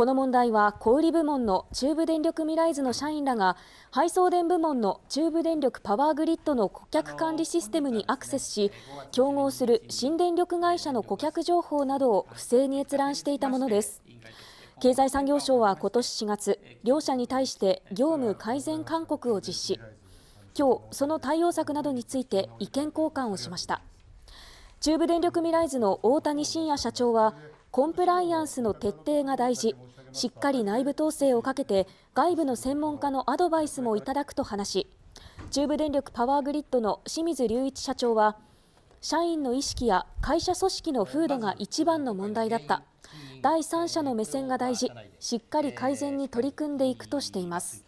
この問題は小売部門の中部電力未来図の社員らが配送電部門の中部電力パワーグリッドの顧客管理システムにアクセスし競合する新電力会社の顧客情報などを不正に閲覧していたものです経済産業省は今年4月両社に対して業務改善勧告を実施今日その対応策などについて意見交換をしました中部電力未来図の大谷信也社長はコンプライアンスの徹底が大事、しっかり内部統制をかけて、外部の専門家のアドバイスもいただくと話し、中部電力パワーグリッドの清水隆一社長は、社員の意識や会社組織の風土が一番の問題だった、第三者の目線が大事、しっかり改善に取り組んでいくとしています。